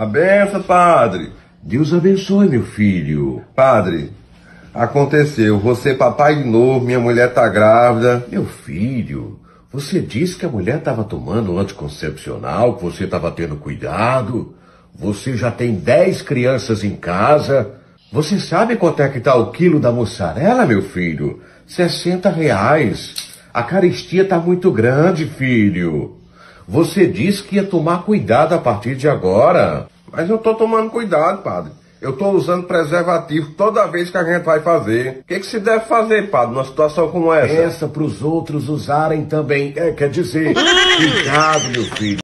Aberta, padre. Deus abençoe, meu filho. Padre, aconteceu. Você, papai de novo, minha mulher tá grávida. Meu filho, você disse que a mulher estava tomando anticoncepcional, que você estava tendo cuidado. Você já tem 10 crianças em casa. Você sabe quanto é que tá o quilo da mussarela, meu filho? 60 reais. A caristia tá muito grande, filho. Você disse que ia tomar cuidado a partir de agora. Mas eu estou tomando cuidado, padre. Eu estou usando preservativo toda vez que a gente vai fazer. O que, que, se deve fazer, padre, numa situação como essa? Essa para os outros usarem também. É, quer dizer, cuidado, meu filho.